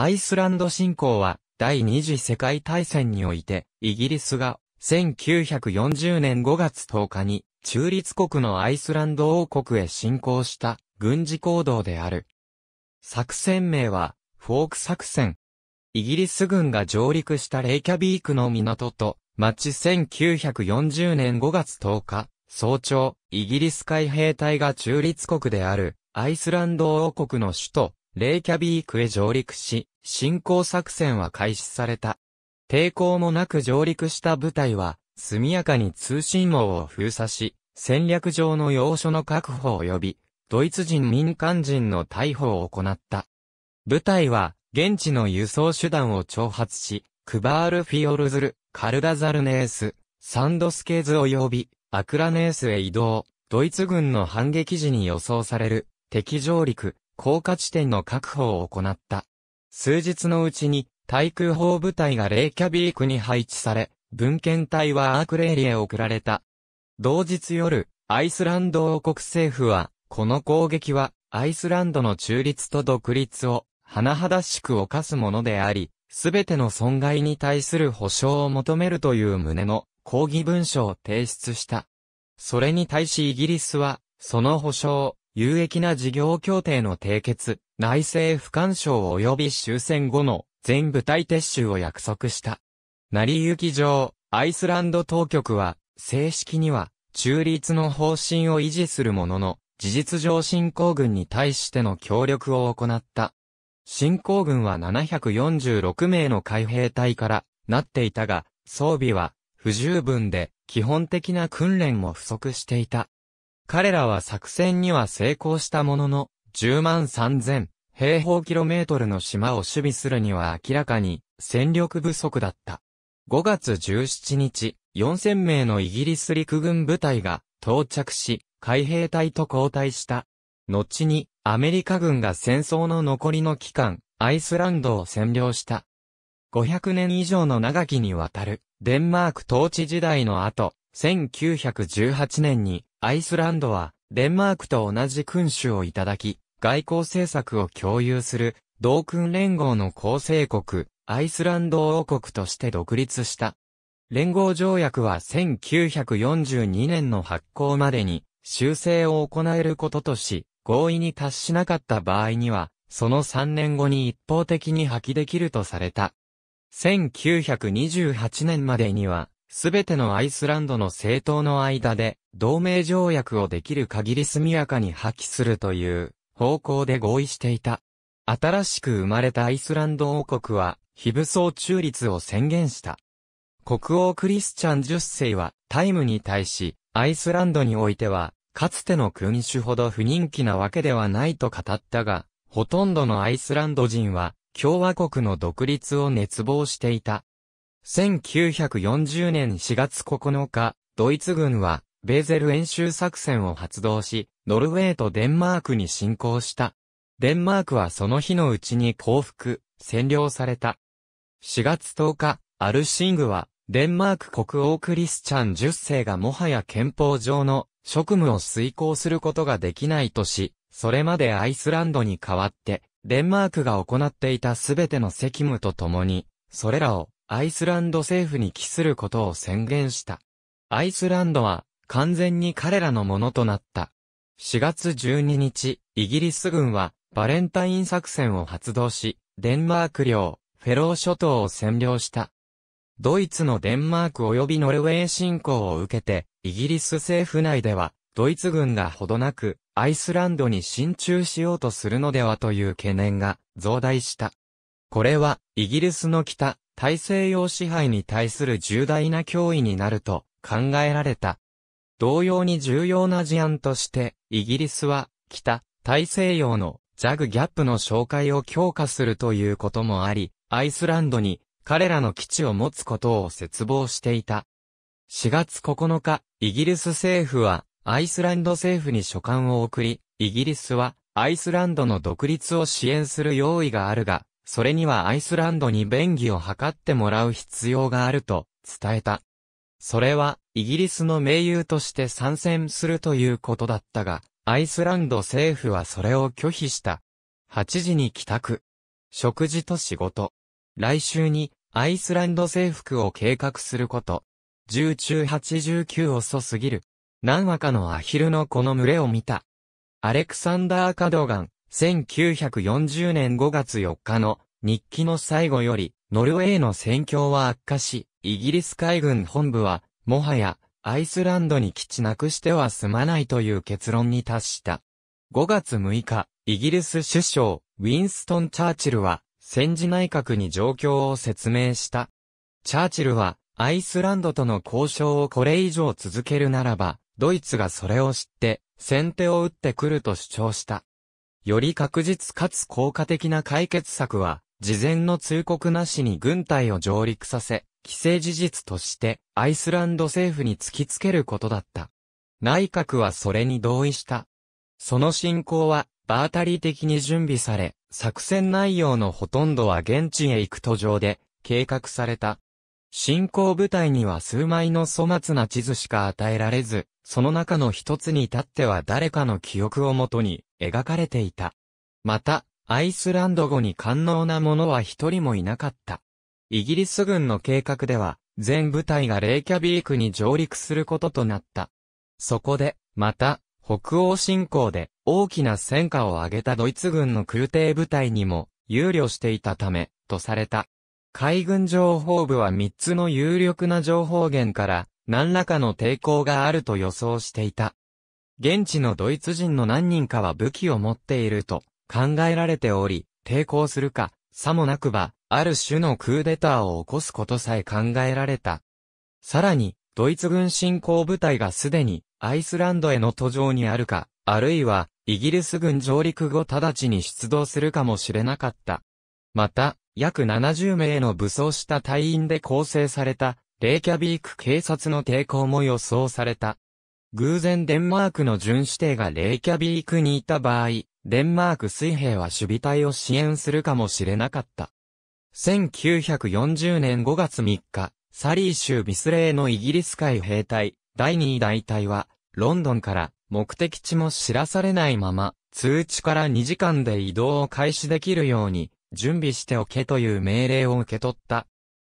アイスランド侵攻は、第二次世界大戦において、イギリスが、1940年5月10日に、中立国のアイスランド王国へ侵攻した、軍事行動である。作戦名は、フォーク作戦。イギリス軍が上陸したレイキャビークの港と、町1940年5月10日、早朝、イギリス海兵隊が中立国である、アイスランド王国の首都、レイキャビークへ上陸し、進行作戦は開始された。抵抗もなく上陸した部隊は、速やかに通信網を封鎖し、戦略上の要所の確保及び、ドイツ人民間人の逮捕を行った。部隊は、現地の輸送手段を挑発し、クバールフィオルズル、カルダザルネース、サンドスケーズ及び、アクラネースへ移動、ドイツ軍の反撃時に予想される、敵上陸、降下地点の確保を行った。数日のうちに、対空砲部隊がレイキャビークに配置され、文献隊はアークレイリへ送られた。同日夜、アイスランド王国政府は、この攻撃は、アイスランドの中立と独立を、甚だしく犯すものであり、すべての損害に対する保障を求めるという旨の抗議文書を提出した。それに対しイギリスは、その保障、有益な事業協定の締結、内政不干渉及び終戦後の全部隊撤収を約束した。成り行き上、アイスランド当局は、正式には、中立の方針を維持するものの、事実上侵攻軍に対しての協力を行った。侵攻軍は746名の海兵隊からなっていたが、装備は不十分で、基本的な訓練も不足していた。彼らは作戦には成功したものの、10万3000平方キロメートルの島を守備するには明らかに戦力不足だった。5月17日、4000名のイギリス陸軍部隊が到着し、海兵隊と交代した。後に、アメリカ軍が戦争の残りの期間、アイスランドを占領した。500年以上の長きにわたる、デンマーク統治時代の後、1918年に、アイスランドは、デンマークと同じ君主をいただき、外交政策を共有する、同君連合の構成国、アイスランド王国として独立した。連合条約は1942年の発行までに修正を行えることとし、合意に達しなかった場合には、その3年後に一方的に破棄できるとされた。1928年までには、すべてのアイスランドの政党の間で、同盟条約をできる限り速やかに破棄するという方向で合意していた。新しく生まれたアイスランド王国は、非武装中立を宣言した。国王クリスチャン10世は、タイムに対し、アイスランドにおいては、かつての君主ほど不人気なわけではないと語ったが、ほとんどのアイスランド人は、共和国の独立を熱望していた。1940年4月9日、ドイツ軍は、ベーゼル演習作戦を発動し、ノルウェーとデンマークに侵攻した。デンマークはその日のうちに降伏、占領された。4月10日、アルシングは、デンマーク国王クリスチャン10世がもはや憲法上の職務を遂行することができないとし、それまでアイスランドに代わって、デンマークが行っていたすべての責務とともに、それらをアイスランド政府に帰することを宣言した。アイスランドは完全に彼らのものとなった。4月12日、イギリス軍はバレンタイン作戦を発動し、デンマーク領、フェロー諸島を占領した。ドイツのデンマーク及びノルウェー侵攻を受けて、イギリス政府内では、ドイツ軍がほどなく、アイスランドに進駐しようとするのではという懸念が増大した。これは、イギリスの北、大西洋支配に対する重大な脅威になると考えられた。同様に重要な事案として、イギリスは、北、大西洋のジャグギャップの紹介を強化するということもあり、アイスランドに彼らの基地を持つことを絶望していた。4月9日、イギリス政府は、アイスランド政府に書簡を送り、イギリスは、アイスランドの独立を支援する用意があるが、それにはアイスランドに便宜を図ってもらう必要があると伝えた。それは、イギリスの盟友として参戦するということだったが、アイスランド政府はそれを拒否した。8時に帰宅。食事と仕事。来週に、アイスランド征服を計画すること。10中89遅すぎる。何話かのアヒルのこの群れを見た。アレクサンダー・カドガン、1940年5月4日の日記の最後より、ノルウェーの戦況は悪化し、イギリス海軍本部は、もはや、アイスランドに基地なくしては済まないという結論に達した。5月6日、イギリス首相、ウィンストン・チャーチルは、戦時内閣に状況を説明した。チャーチルは、アイスランドとの交渉をこれ以上続けるならば、ドイツがそれを知って、先手を打ってくると主張した。より確実かつ効果的な解決策は、事前の通告なしに軍隊を上陸させ、既成事実としてアイスランド政府に突きつけることだった。内閣はそれに同意した。その進行は、場当たり的に準備され、作戦内容のほとんどは現地へ行く途上で、計画された。進行部隊には数枚の粗末な地図しか与えられず、その中の一つに至っては誰かの記憶をもとに描かれていた。また、アイスランド語に官能な者は一人もいなかった。イギリス軍の計画では、全部隊がレイキャビークに上陸することとなった。そこで、また、北欧侵攻で大きな戦果を上げたドイツ軍の空挺部隊にも憂慮していたため、とされた。海軍情報部は3つの有力な情報源から、何らかの抵抗があると予想していた。現地のドイツ人の何人かは武器を持っていると考えられており、抵抗するか、さもなくば、ある種のクーデターを起こすことさえ考えられた。さらに、ドイツ軍侵攻部隊がすでにアイスランドへの途上にあるか、あるいはイギリス軍上陸後直ちに出動するかもしれなかった。また、約70名の武装した隊員で構成されたレイキャビーク警察の抵抗も予想された。偶然デンマークの巡視艇がレイキャビークにいた場合、デンマーク水兵は守備隊を支援するかもしれなかった。1940年5月3日、サリー州ビスレーのイギリス海兵隊、第2大隊は、ロンドンから目的地も知らされないまま、通知から2時間で移動を開始できるように、準備しておけという命令を受け取った。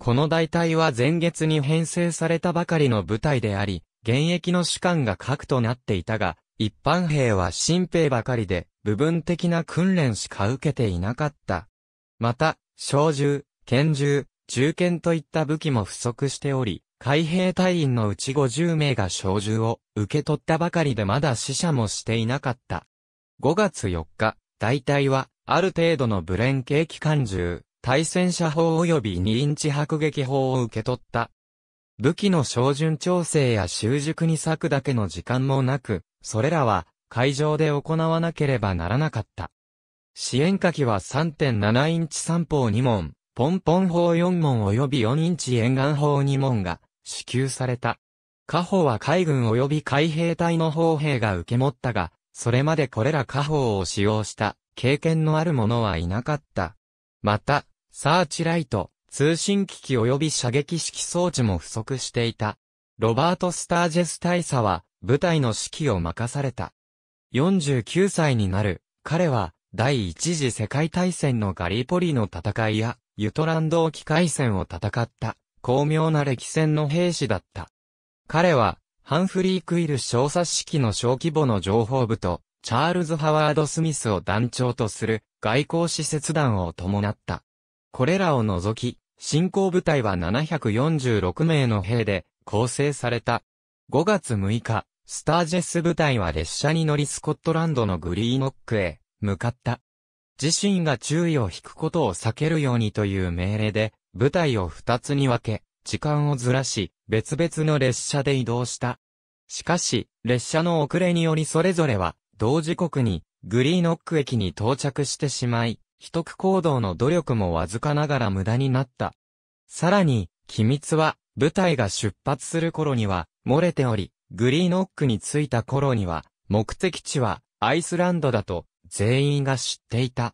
この大隊は前月に編成されたばかりの部隊であり、現役の士官が核となっていたが、一般兵は新兵ばかりで、部分的な訓練しか受けていなかった。また、小銃、拳銃、銃剣といった武器も不足しており、海兵隊員のうち50名が小銃を受け取ったばかりでまだ死者もしていなかった。5月4日、大隊は、ある程度のブレン系機関銃、対戦車砲及び2インチ迫撃砲を受け取った。武器の照準調整や習熟に割くだけの時間もなく、それらは会場で行わなければならなかった。支援火器は3.7インチ3砲2門、ポンポン砲4門及び4インチ沿岸砲2門が支給された。火砲は海軍及び海兵隊の砲兵が受け持ったが、それまでこれら火砲を使用した経験のある者はいなかった。また、サーチライト、通信機器及び射撃式装置も不足していた。ロバート・スタージェス大佐は部隊の指揮を任された。49歳になる、彼は第一次世界大戦のガリポリの戦いやユトランド沖海戦を戦った巧妙な歴戦の兵士だった。彼はハンフリー・クイル小指式の小規模の情報部とチャールズ・ハワード・スミスを団長とする外交使節団を伴った。これらを除き、進行部隊は746名の兵で構成された。5月6日、スタージェス部隊は列車に乗りスコットランドのグリーノックへ向かった。自身が注意を引くことを避けるようにという命令で、部隊を2つに分け、時間をずらし、別々の列車で移動した。しかし、列車の遅れによりそれぞれは、同時刻に、グリーノック駅に到着してしまい、秘匿行動の努力もわずかながら無駄になった。さらに、機密は、部隊が出発する頃には、漏れており、グリーノックに着いた頃には、目的地は、アイスランドだと、全員が知っていた。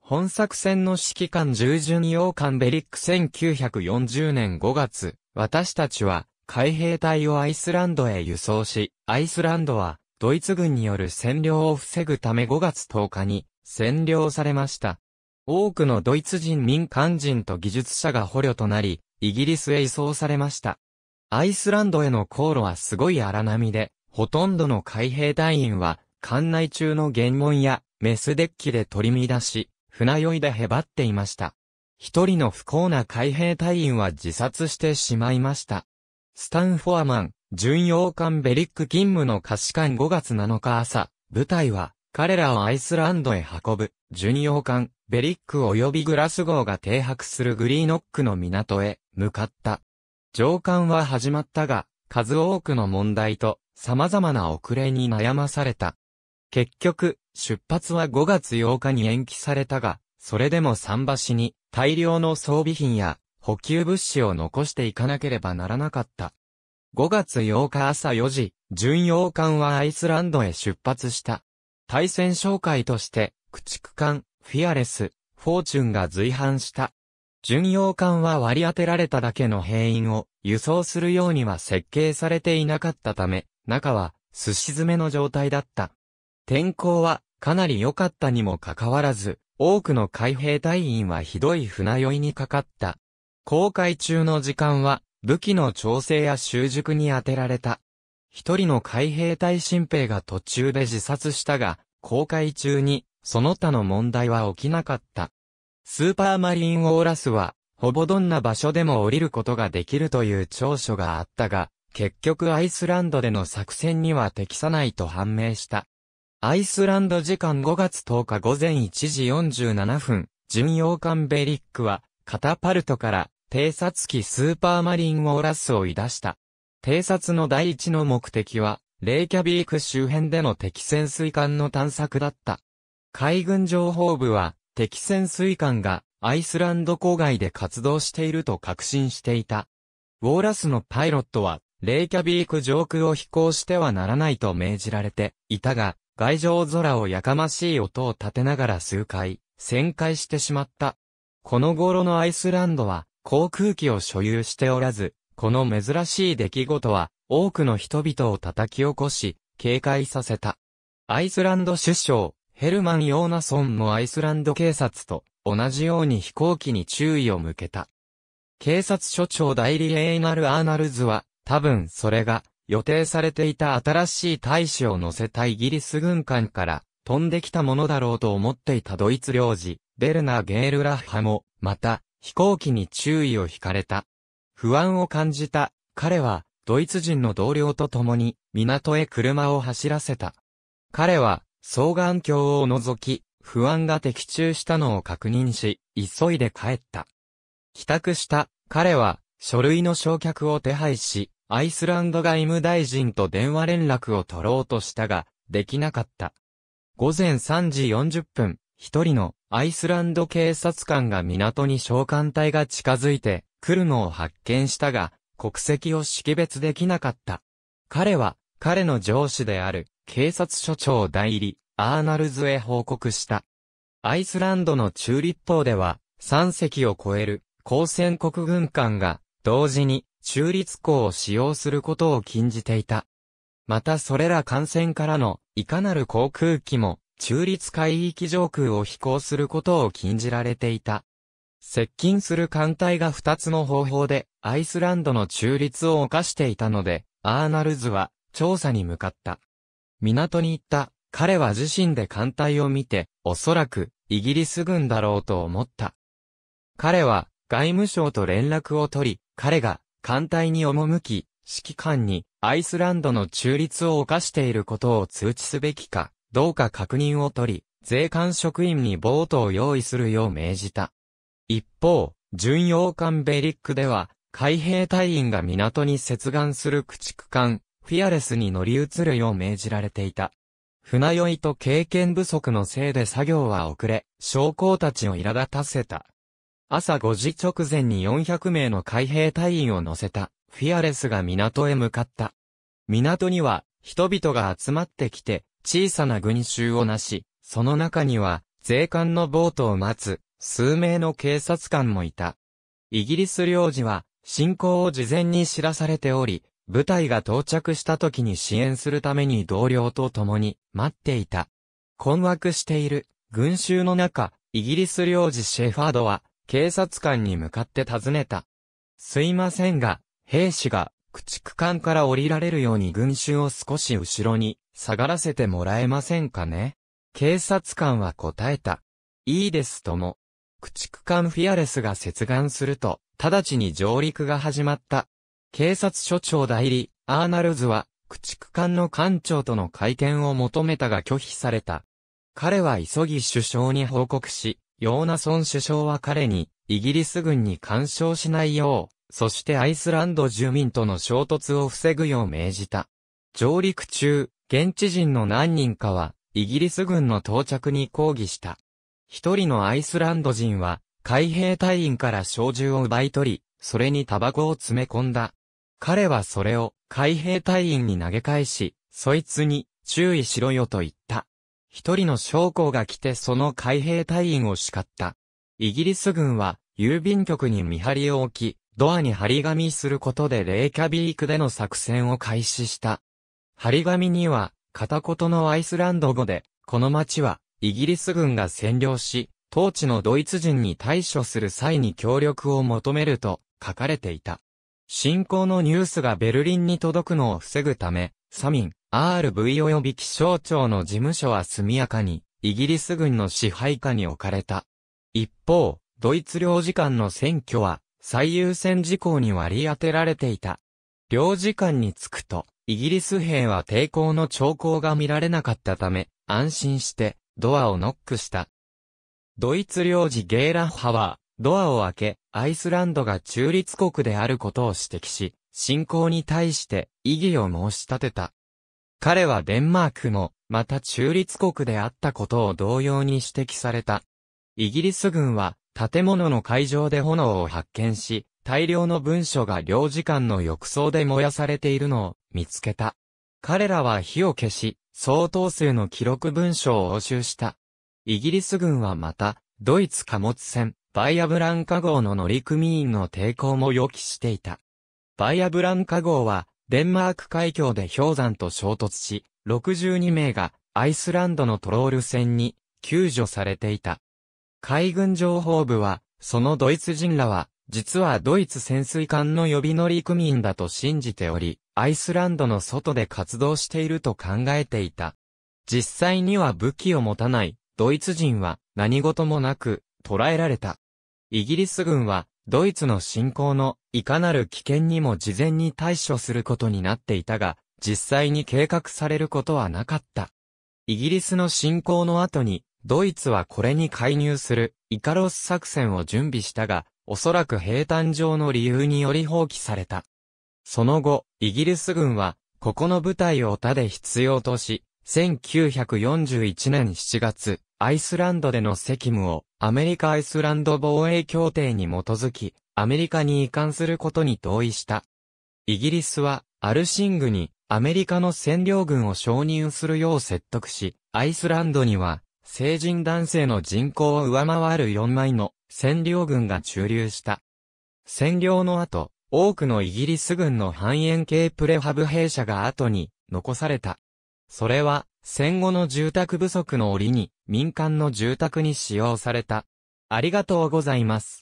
本作戦の指揮官従順洋艦ベリック1940年5月、私たちは海兵隊をアイスランドへ輸送し、アイスランドはドイツ軍による占領を防ぐため5月10日に占領されました。多くのドイツ人民間人と技術者が捕虜となり、イギリスへ移送されました。アイスランドへの航路はすごい荒波で、ほとんどの海兵隊員は、艦内中の原門やメスデッキで取り乱し、船酔いでへばっていました。一人の不幸な海兵隊員は自殺してしまいました。スタンフォアマン、巡洋艦ベリック勤務の可視艦5月7日朝、部隊は彼らをアイスランドへ運ぶ、巡洋艦、ベリック及びグラス号が停泊するグリーノックの港へ向かった。上艦は始まったが、数多くの問題と様々な遅れに悩まされた。結局、出発は5月8日に延期されたが、それでも桟橋に大量の装備品や補給物資を残していかなければならなかった。5月8日朝4時、巡洋艦はアイスランドへ出発した。対戦紹介として、駆逐艦、フィアレス、フォーチュンが随伴した。巡洋艦は割り当てられただけの兵員を輸送するようには設計されていなかったため、中はすし詰めの状態だった。天候はかなり良かったにもかかわらず、多くの海兵隊員はひどい船酔いにかかった。航海中の時間は武器の調整や習熟に当てられた。一人の海兵隊新兵が途中で自殺したが、公開中に、その他の問題は起きなかった。スーパーマリンオーラスは、ほぼどんな場所でも降りることができるという長所があったが、結局アイスランドでの作戦には適さないと判明した。アイスランド時間5月10日午前1時47分、巡洋艦ベリックは、カタパルトから偵察機スーパーマリンオーラスを出した。偵察の第一の目的は、レイキャビーク周辺での敵潜水艦の探索だった。海軍情報部は、敵潜水艦がアイスランド郊外で活動していると確信していた。ウォーラスのパイロットは、レイキャビーク上空を飛行してはならないと命じられていたが、外上空をやかましい音を立てながら数回、旋回してしまった。この頃のアイスランドは、航空機を所有しておらず、この珍しい出来事は、多くの人々を叩き起こし、警戒させた。アイスランド首相、ヘルマン・ヨーナソンもアイスランド警察と同じように飛行機に注意を向けた。警察署長代理エイナル・アーナルズは、多分それが予定されていた新しい大使を乗せたイギリス軍艦から飛んできたものだろうと思っていたドイツ領事、ベルナゲール・ラッハも、また飛行機に注意を引かれた。不安を感じた、彼は、ドイツ人の同僚と共に、港へ車を走らせた。彼は、双眼鏡を覗き、不安が的中したのを確認し、急いで帰った。帰宅した、彼は、書類の焼却を手配し、アイスランド外務大臣と電話連絡を取ろうとしたが、できなかった。午前3時40分、一人のアイスランド警察官が港に召喚隊が近づいて、来るのを発見したが、国籍を識別できなかった。彼は、彼の上司である、警察署長代理、アーナルズへ報告した。アイスランドの中立法では、3隻を超える、交戦国軍艦が、同時に、中立港を使用することを禁じていた。またそれら艦船からの、いかなる航空機も、中立海域上空を飛行することを禁じられていた。接近する艦隊が2つの方法でアイスランドの中立を犯していたので、アーナルズは調査に向かった。港に行った彼は自身で艦隊を見て、おそらくイギリス軍だろうと思った。彼は外務省と連絡を取り、彼が艦隊に赴き、指揮官にアイスランドの中立を犯していることを通知すべきか、どうか確認を取り、税関職員にボートを用意するよう命じた。一方、巡洋艦ベリックでは、海兵隊員が港に接岸する駆逐艦、フィアレスに乗り移るよう命じられていた。船酔いと経験不足のせいで作業は遅れ、将校たちを苛立たせた。朝5時直前に400名の海兵隊員を乗せた、フィアレスが港へ向かった。港には、人々が集まってきて、小さな群衆をなし、その中には、税関のボートを待つ、数名の警察官もいた。イギリス領事は、進行を事前に知らされており、部隊が到着した時に支援するために同僚と共に待っていた。困惑している群衆の中、イギリス領事シェファードは警察官に向かって尋ねた。すいませんが、兵士が駆逐艦から降りられるように群衆を少し後ろに下がらせてもらえませんかね警察官は答えた。いいですとも。駆逐艦フィアレスが接岸すると、直ちに上陸が始まった。警察署長代理、アーナルズは、駆逐艦の艦長との会見を求めたが拒否された。彼は急ぎ首相に報告し、ヨーナソン首相は彼に、イギリス軍に干渉しないよう、そしてアイスランド住民との衝突を防ぐよう命じた。上陸中、現地人の何人かは、イギリス軍の到着に抗議した。一人のアイスランド人は、海兵隊員から小銃を奪い取り、それにタバコを詰め込んだ。彼はそれを海兵隊員に投げ返し、そいつに注意しろよと言った。一人の将校が来てその海兵隊員を叱った。イギリス軍は郵便局に見張りを置き、ドアに張り紙することでレイキャビークでの作戦を開始した。張り紙には片言のアイスランド語で、この町は、イギリス軍が占領し、当地のドイツ人に対処する際に協力を求めると書かれていた。侵攻のニュースがベルリンに届くのを防ぐため、サミン、RV 及び気象庁の事務所は速やかに、イギリス軍の支配下に置かれた。一方、ドイツ領事館の選挙は、最優先事項に割り当てられていた。領事館に着くと、イギリス兵は抵抗の兆候が見られなかったため、安心して、ドアをノックした。ドイツ領事ゲーラッハは、ドアを開け、アイスランドが中立国であることを指摘し、侵攻に対して異議を申し立てた。彼はデンマークも、また中立国であったことを同様に指摘された。イギリス軍は、建物の会場で炎を発見し、大量の文書が領事館の浴槽で燃やされているのを見つけた。彼らは火を消し、相当数の記録文書を押収した。イギリス軍はまた、ドイツ貨物船、バイアブランカ号の乗組員の抵抗も予期していた。バイアブランカ号は、デンマーク海峡で氷山と衝突し、62名がアイスランドのトロール船に救助されていた。海軍情報部は、そのドイツ人らは実はドイツ潜水艦の予備乗組員だと信じており、アイスランドの外で活動していると考えていた。実際には武器を持たない、ドイツ人は何事もなく捕らえられた。イギリス軍はドイツの侵攻のいかなる危険にも事前に対処することになっていたが、実際に計画されることはなかった。イギリスの侵攻の後に、ドイツはこれに介入するイカロス作戦を準備したが、おそらく平坦上の理由により放棄された。その後、イギリス軍は、ここの部隊を他で必要とし、1941年7月、アイスランドでの責務を、アメリカ・アイスランド防衛協定に基づき、アメリカに移管することに同意した。イギリスは、アルシングに、アメリカの占領軍を承認するよう説得し、アイスランドには、成人男性の人口を上回る4枚の占領軍が駐留した。占領の後、多くのイギリス軍の半円形プレハブ兵舎が後に残された。それは戦後の住宅不足の折に民間の住宅に使用された。ありがとうございます。